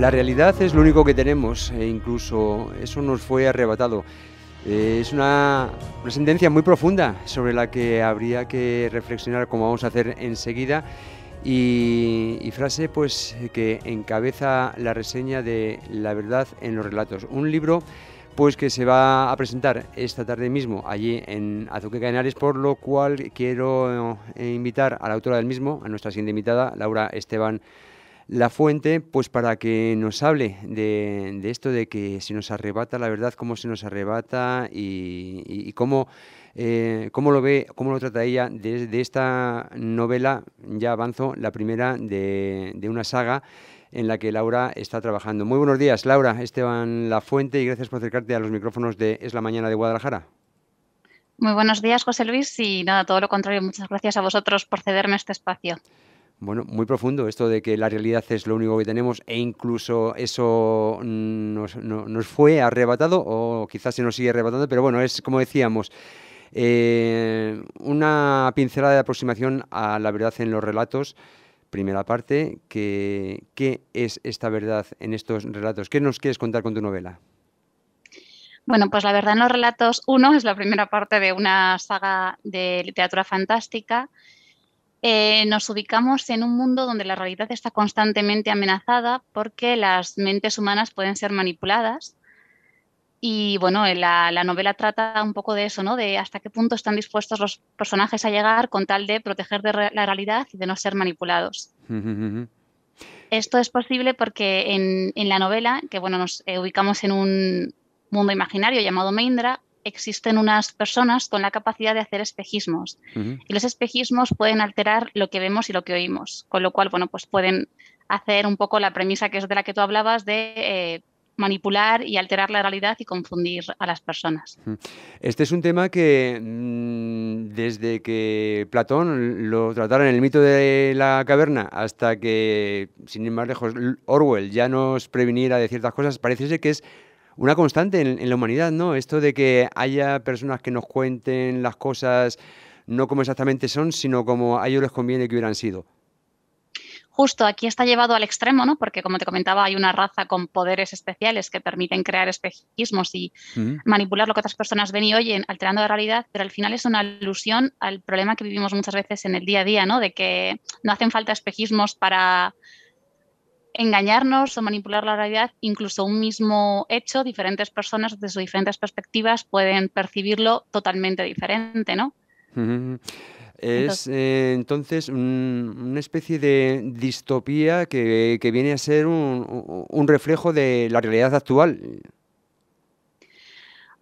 La realidad es lo único que tenemos e incluso eso nos fue arrebatado. Eh, es una, sentencia muy profunda sobre la que habría que reflexionar como vamos a hacer enseguida y, frase pues que encabeza la reseña de La verdad en los relatos. Un libro pues que se va a presentar esta tarde mismo allí en Azuqueca de por lo cual quiero invitar a la autora del mismo, a nuestra siguiente invitada, Laura Esteban la fuente, pues para que nos hable de, esto de que se nos arrebata la verdad, cómo se nos arrebata y, cómo, eh, cómo lo ve, cómo lo trata ella de, esta novela, ya avanzo, la primera de, una saga en la que Laura está trabajando. Muy buenos días, Laura, Esteban La Fuente y gracias por acercarte a los micrófonos de Es la Mañana de Guadalajara. Muy buenos días, José Luis, y nada, todo lo contrario, muchas gracias a vosotros por cederme este espacio. Bueno, muy profundo esto de que la realidad es lo único que tenemos e incluso eso nos, fue arrebatado o quizás se nos sigue arrebatando, pero bueno, es como decíamos, eh, una pincelada de aproximación a la verdad en los relatos. Primera parte, ¿qué es esta verdad en estos relatos? ¿Qué nos quieres contar con tu novela? Bueno, pues la verdad en los relatos uno es la primera parte de una saga de literatura fantástica eh, nos ubicamos en un mundo donde la realidad está constantemente amenazada porque las mentes humanas pueden ser manipuladas. Y bueno, eh, la, novela trata un poco de eso, ¿no? De hasta qué punto están dispuestos los personajes a llegar con tal de proteger de la realidad y de no ser manipulados. Esto es posible porque en, la novela, que bueno, nos eh, ubicamos en un mundo imaginario llamado Meindra, existen unas personas con la capacidad de hacer espejismos. Y los espejismos pueden alterar lo que vemos y lo que oímos, con lo cual, bueno, pues pueden hacer un poco la premisa que es de la que tú hablabas de eh, manipular y alterar la realidad y confundir a las personas. Este es un tema que mm, desde que Platón lo tratara en el mito de la caverna hasta que, sin ir más lejos, Orwell ya nos previniera de ciertas cosas, parece que es una constante en, la humanidad, ¿no? Esto de que haya personas que nos cuenten las cosas no como exactamente son, sino como a ellos les conviene que hubieran sido. Justo aquí está llevado al extremo, ¿no? Porque como te comentaba, hay una raza con poderes especiales que permiten crear espejismos y manipular lo que otras personas ven y oyen, alterando la realidad, pero al final es una alusión al problema que vivimos muchas veces en el día a día, ¿no? De que no hacen falta espejismos para engañarnos o manipular la realidad, incluso un mismo hecho, diferentes personas desde sus diferentes perspectivas pueden percibirlo totalmente diferente, ¿no? Es entonces eh, una especie de distopía que, viene a ser un, reflejo de la realidad actual.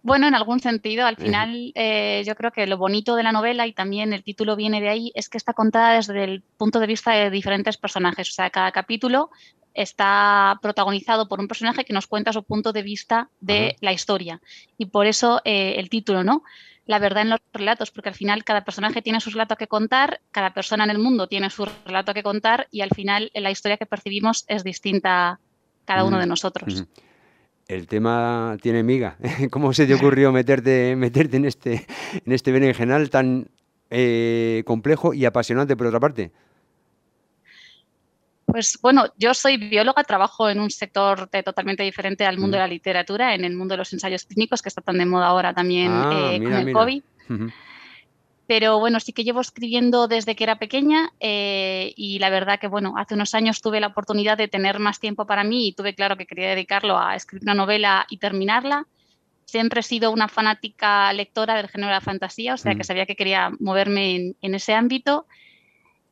Bueno, en algún sentido, al final eh, yo creo que lo bonito de la novela y también el título viene de ahí, es que está contada desde el punto de vista de diferentes personajes. O sea, cada capítulo está protagonizado por un personaje que nos cuenta su punto de vista de la historia. Y por eso eh, el título, ¿no? La verdad en los relatos, porque al final cada personaje tiene su relato que contar, cada persona en el mundo tiene su relato que contar y al final eh, la historia que percibimos es distinta cada uno mm, de nosotros. El tema tiene miga. ¿Cómo se te ocurrió meterte, meterte en este, en este tan eh, complejo y apasionante por otra parte? Pues bueno, yo soy bióloga, trabajo en un sector totalmente diferente al mundo de mm. la literatura, en el mundo de los ensayos clínicos, que está tan de moda ahora también ah, eh, con el COVID. Pero bueno, sí que llevo escribiendo desde que era pequeña eh, y la verdad que bueno, hace unos años tuve la oportunidad de tener más tiempo para mí y tuve claro que quería dedicarlo a escribir una novela y terminarla. Siempre he sido una fanática lectora del género de la fantasía, o sea que mm. sabía que quería moverme en ese ámbito.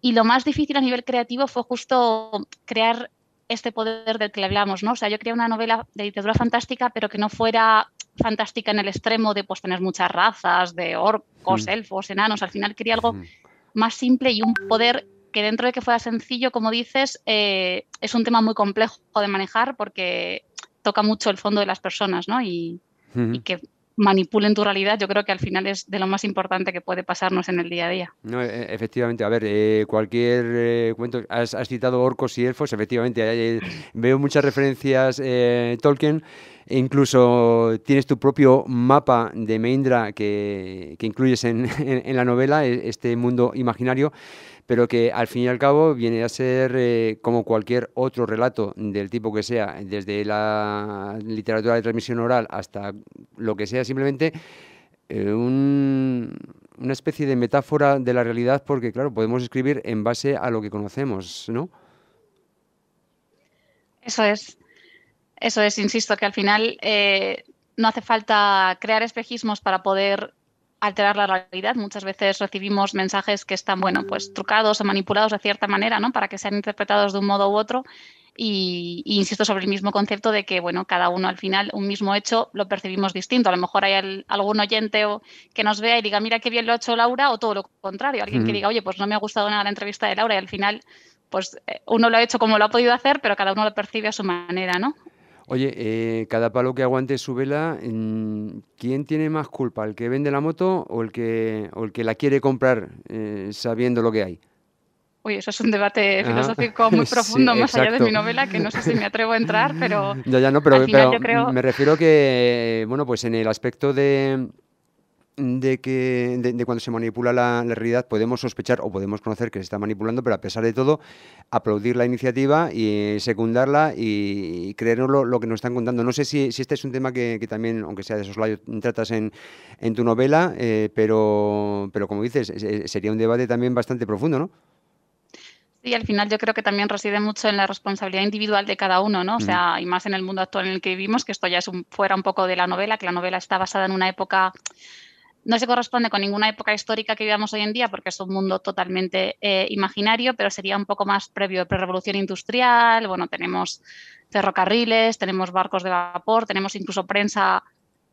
Y lo más difícil a nivel creativo fue justo crear este poder del que le hablamos, ¿no? O sea, yo quería una novela de literatura fantástica, pero que no fuera fantástica en el extremo de pues, tener muchas razas, de orcos, mm. elfos, enanos. Al final quería algo mm. más simple y un poder que dentro de que fuera sencillo, como dices, eh, es un tema muy complejo de manejar porque toca mucho el fondo de las personas, ¿no? y que manipulen tu realidad, yo creo que al final es de lo más importante que puede pasarnos en el día a día. E-, efectivamente, a ver, eh, cualquier eh, cuento, has, citado orcos y elfos, efectivamente, veo muchas referencias eh, Tolkien, e incluso tienes tu propio mapa de Meindra que, incluyes en la novela, e-, este mundo imaginario pero que al fin y al cabo viene a ser eh, como cualquier otro relato del tipo que sea, desde la literatura de transmisión oral hasta lo que sea, simplemente eh, una especie de metáfora de la realidad, porque claro, podemos escribir en base a lo que conocemos, ¿no? Eso es, eso es, insisto, que al final eh, no hace falta crear espejismos para poder alterar la realidad. Muchas veces recibimos mensajes que están, bueno, pues trucados o manipulados de cierta manera, ¿no? Para que sean interpretados de un modo u otro. Y, insisto sobre el mismo concepto de que, bueno, cada uno al final un mismo hecho lo percibimos distinto. A lo mejor hay algún oyente o, que nos vea y diga, mira qué bien lo ha hecho Laura, o todo lo contrario. Alguien que diga, oye, pues no me ha gustado nada la entrevista de Laura y al final, pues eh, uno lo ha hecho como lo ha podido hacer, pero cada uno lo percibe a su manera, ¿no? Oye, eh, cada palo que aguante su vela, mm, ¿quién tiene más culpa? ¿El que vende la moto o el que, el que la quiere comprar eh, sabiendo lo que hay? Oye, eso es un debate filosófico muy profundo, más allá de mi novela, que no sé si me atrevo a entrar, pero. Ya, me refiero que, bueno, pues en el aspecto de de que de, cuando se manipula la, realidad podemos sospechar o podemos conocer que se está manipulando, pero a pesar de todo, aplaudir la iniciativa y secundarla y, creernos lo, que nos están contando. No sé si, si este es un tema que, también, aunque sea de soslayo, tratas en, tu novela, eh, pero, pero como dices, sería un debate también bastante profundo, ¿no? Sí, al final yo creo que también reside mucho en la responsabilidad individual de cada uno, ¿no? O sea, y más en el mundo actual en el que vivimos, que esto ya es fuera un poco de la novela, que la novela está basada en una época no se corresponde con ninguna época histórica que vivamos hoy en día porque es un mundo totalmente eh, imaginario, pero sería un poco más previo, a pre-revolución industrial, bueno, tenemos ferrocarriles, tenemos barcos de vapor, tenemos incluso prensa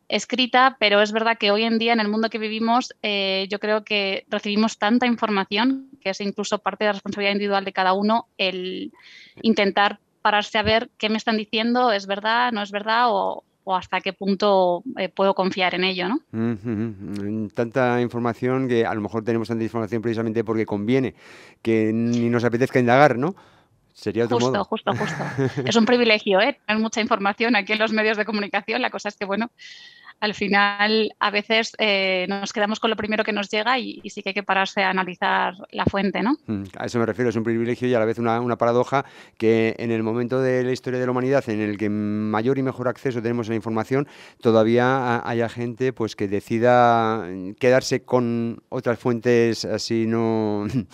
escrita, pero es verdad que hoy en día en el mundo que vivimos eh, yo creo que recibimos tanta información que es incluso parte de la responsabilidad individual de cada uno el intentar pararse a ver qué me están diciendo, es verdad, no es verdad o, o hasta qué punto eh, puedo confiar en ello, ¿no? Tanta información que a lo mejor tenemos tanta información precisamente porque conviene, que ni nos apetezca indagar, ¿no? Sería justo, justo, justo. es un privilegio, ¿eh? Tener mucha información aquí en los medios de comunicación. La cosa es que, bueno, al final a veces eh, nos quedamos con lo primero que nos llega y, sí que hay que pararse a analizar la fuente, ¿no? Mm, a eso me refiero, es un privilegio y a la vez una, paradoja que en el momento de la historia de la humanidad en el que mayor y mejor acceso tenemos a la información, todavía haya gente pues que decida mm, quedarse con otras fuentes así no...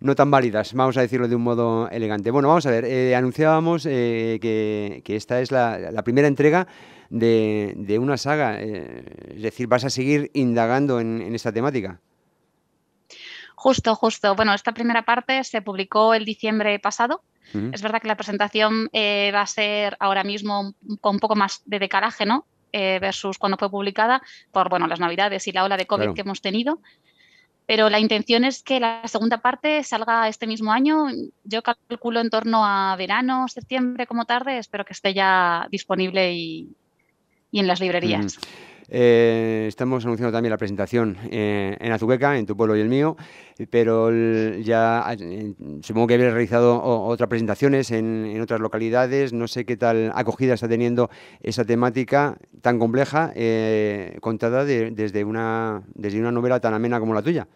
no tan válidas, vamos a decirlo de un modo elegante. Bueno, vamos a ver, eh, anunciábamos eh, que, esta es la primera entrega de, una saga? Eh, es decir, ¿vas a seguir indagando en, esta temática? Justo, justo. Bueno, esta primera parte se publicó el diciembre pasado, es verdad que la presentación eh, va a ser ahora mismo con un poco más de decalaje, ¿no? Eh, versus cuando fue publicada por bueno, las navidades y la ola de COVID que hemos tenido. Pero la intención es que la segunda parte salga este mismo año. Yo calculo en torno a verano, septiembre como tarde. Espero que esté ya disponible y, y en las librerías. Eh, estamos anunciando también la presentación eh, en Azuqueca en tu pueblo y el mío, pero ya ah, mm, supongo que habéis realizado otras presentaciones en, en, otras localidades. No sé qué tal acogida está teniendo esa temática tan compleja eh, contada desde, una, desde una novela tan amena como la tuya.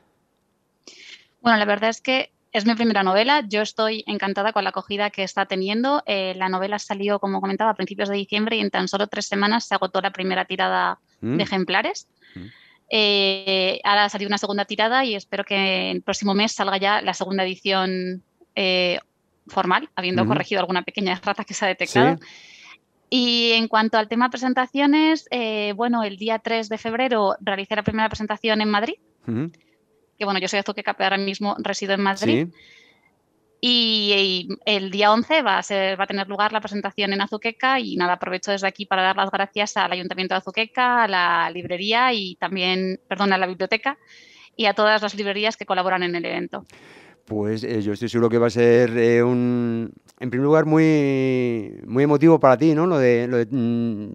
Bueno, la verdad es que es mi primera novela, yo estoy encantada con la acogida que está teniendo. Eh, la novela salió, como comentaba, a principios de diciembre y en tan solo tres semanas se agotó la primera tirada de mm. ejemplares. Mm. Eh, ahora ha ahora una segunda tirada y espero que el próximo mes salga ya la segunda edición eh, formal, habiendo corregido alguna pequeña rata que se ha detectado. Y en cuanto al tema presentaciones, bueno, el día 3 de febrero realicé la primera presentación en Madrid que bueno, yo soy Azuqueca, pero ahora mismo resido en Madrid. Y, el día 11 va a, tener lugar la presentación en Azuqueca y nada, aprovecho desde aquí para dar las gracias al Ayuntamiento de Azuqueca, a la librería y también, perdón, a la biblioteca y a todas las librerías que colaboran en el evento. Pues eh, yo estoy seguro que va a ser eh, un, en primer lugar, muy, muy emotivo para ti, ¿no? Lo de, mm,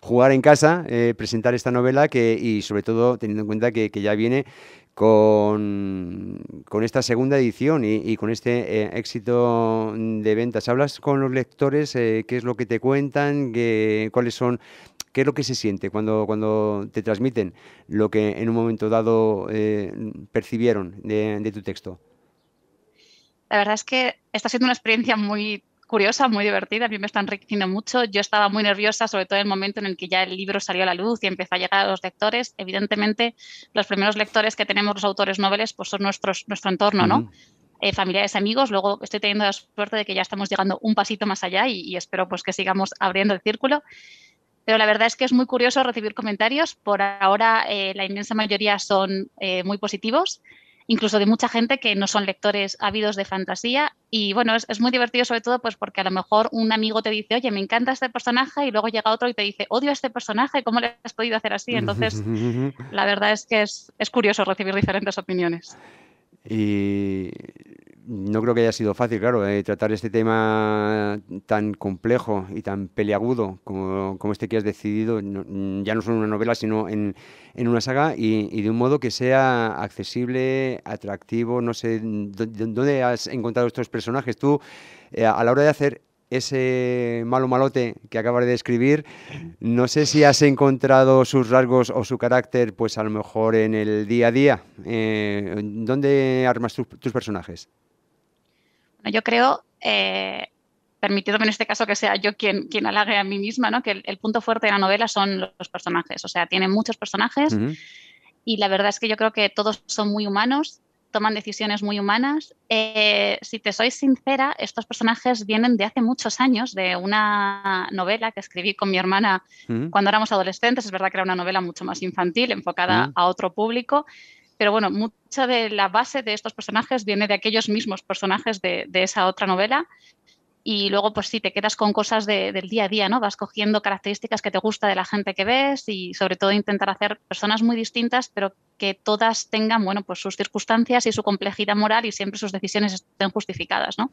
jugar en casa, eh, presentar esta novela y sobre todo teniendo en cuenta que ya viene con, esta segunda edición y, con este eh, éxito de ventas. ¿Hablas con los lectores? Eh, ¿Qué es lo que te cuentan? Qué, ¿Cuáles son? ¿Qué es lo que se siente cuando, cuando te transmiten lo que en un momento dado eh, percibieron de, de tu texto? La verdad es que está siendo una experiencia muy curiosa, muy divertida, a mí me está enriqueciendo mucho. Yo estaba muy nerviosa, sobre todo en el momento en el que ya el libro salió a la luz y empezó a llegar a los lectores. Evidentemente, los primeros lectores que tenemos los autores noveles pues son nuestros, nuestro entorno, ¿no? Mm. Eh, familiares, amigos. Luego estoy teniendo la suerte de que ya estamos llegando un pasito más allá y, espero pues que sigamos abriendo el círculo pero la verdad es que es muy curioso recibir comentarios. Por ahora, eh, la inmensa mayoría son eh, muy positivos incluso de mucha gente que no son lectores ávidos de fantasía. Y bueno, es, muy divertido sobre todo pues porque a lo mejor un amigo te dice, oye, me encanta este personaje y luego llega otro y te dice, odio a este personaje, ¿cómo le has podido hacer así? Entonces, la verdad es que es, es curioso recibir diferentes opiniones. Y no creo que haya sido fácil, claro, eh, tratar este tema tan complejo y tan peliagudo como, este que has decidido, ya no solo en una novela, sino en, una saga, y, de un modo que sea accesible, atractivo. No sé, ¿dónde has encontrado estos personajes? Tú, eh, a la hora de hacer ese malo malote que acabas de describir, no sé si has encontrado sus rasgos o su carácter, pues a lo mejor en el día a día. Eh, ¿Dónde armas tus personajes? yo creo, eh, en este caso que sea yo quien, quien halague a mí misma, ¿no? que el, punto fuerte de la novela son los personajes. O sea, tiene muchos personajes y la verdad es que yo creo que todos son muy humanos, toman decisiones muy humanas. Eh, si te soy sincera, estos personajes vienen de hace muchos años, de una novela que escribí con mi hermana cuando éramos adolescentes. Es verdad que era una novela mucho más infantil, enfocada a otro público pero bueno, mucha de la base de estos personajes viene de aquellos mismos personajes de, esa otra novela. Y luego, pues sí, te quedas con cosas del día a día, ¿no? Vas cogiendo características que te gusta de la gente que ves y sobre todo intentar hacer personas muy distintas, pero que todas tengan, bueno, pues sus circunstancias y su complejidad moral y siempre sus decisiones estén justificadas, ¿no?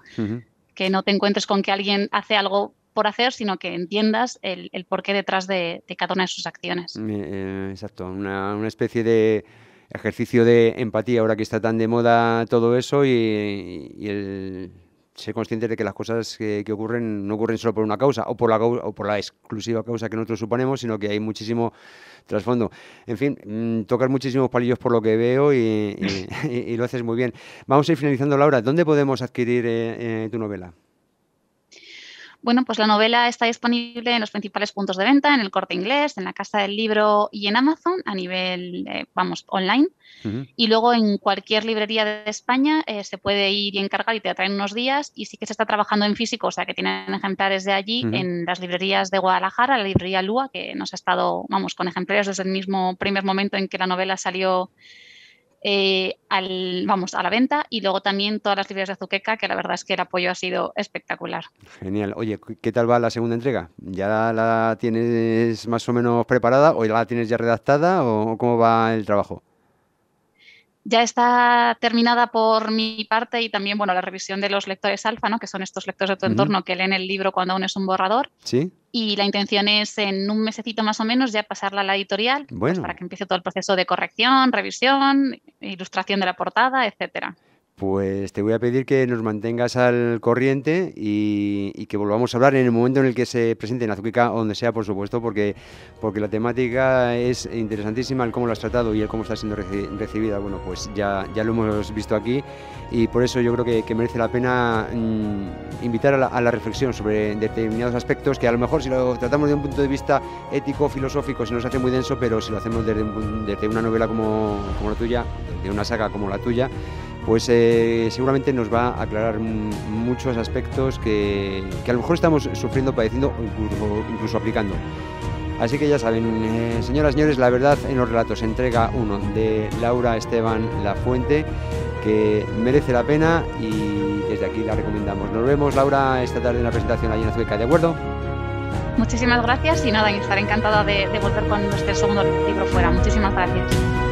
Que no te encuentres con que alguien hace algo por hacer, sino que entiendas el, porqué detrás de, cada una de sus acciones. Eh, exacto, una especie de ejercicio de empatía, ahora que está tan de moda todo eso y, el ser consciente de que las cosas que, ocurren no ocurren solo por una causa o por, la, por la exclusiva causa que nosotros suponemos, sino que hay muchísimo trasfondo. En fin, mm, tocas muchísimos palillos por lo que veo y, lo haces muy bien. Vamos a ir finalizando, Laura. ¿Dónde podemos adquirir eh, eh, tu novela? Bueno, pues la novela está disponible en los principales puntos de venta, en el corte inglés, en la casa del libro y en Amazon a nivel, eh, vamos, online. Y luego en cualquier librería de España eh, se puede ir y encargar y te atraen traen unos días. Y sí que se está trabajando en físico, o sea que tienen ejemplares de allí en las librerías de Guadalajara, la librería Lua, que nos ha estado, vamos, con ejemplares desde el mismo primer momento en que la novela salió eh, al, vamos, a la venta y luego también todas las librerías de Azuqueca, que la verdad es que el apoyo ha sido espectacular. Genial. Oye, ¿qué tal va la segunda entrega? ¿Ya la tienes más o menos preparada o ya la tienes ya redactada o cómo va el trabajo? ya está terminada por mi parte y también, bueno, la revisión de los lectores alfa, ¿no? Que son estos lectores de tu entorno que leen el libro cuando aún es un borrador. Sí. Y la intención es en un mesecito más o menos ya pasarla a la editorial pues, para que empiece todo el proceso de corrección, revisión, ilustración de la portada, etcétera. Pues te voy a pedir que nos mantengas al corriente y, que volvamos a hablar en el momento en el que se presente en Azuquica, donde sea, por supuesto, porque, porque la temática es interesantísima, el cómo lo has tratado y el cómo está siendo recibida. Bueno, pues ya, ya lo hemos visto aquí y por eso yo creo que, merece la pena mm, invitar a la, reflexión sobre determinados aspectos que a lo mejor si lo tratamos de un punto de vista ético, filosófico, se nos hace muy denso, pero si lo hacemos desde, desde una novela como, como la tuya, de una saga como la tuya, pues eh, seguramente nos va a aclarar muchos aspectos que, a lo mejor estamos sufriendo, padeciendo o incluso, aplicando. Así que ya saben, eh, señoras y señores, la verdad en los relatos, entrega uno de Laura Esteban La Fuente, que merece la pena y desde aquí la recomendamos. Nos vemos, Laura, esta tarde en la presentación allí en Azueca, ¿de acuerdo? Muchísimas gracias y nada, estaré encantada de, de volver con nuestro segundo libro fuera. Muchísimas gracias.